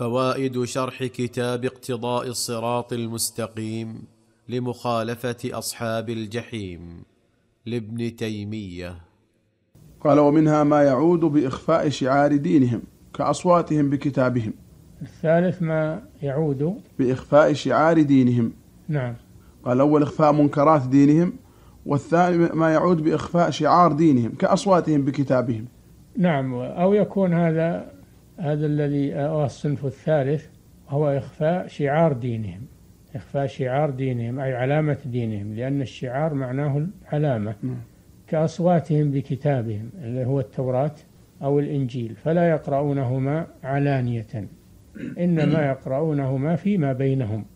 فوائد شرح كتاب اقتضاء الصراط المستقيم لمخالفه اصحاب الجحيم لابن تيميه قال ومنها ما يعود باخفاء شعار دينهم كاصواتهم بكتابهم الثالث ما يعود باخفاء شعار دينهم نعم قال اول اخفاء منكرات دينهم والثاني ما يعود باخفاء شعار دينهم كاصواتهم بكتابهم نعم او يكون هذا هذا الذي الصنف الثالث هو إخفاء شعار دينهم إخفاء شعار دينهم أي علامة دينهم لأن الشعار معناه العلامة نعم. كأصواتهم بكتابهم اللي هو التوراة أو الإنجيل فلا يقرؤونهما علانية إنما يقرؤونهما فيما بينهم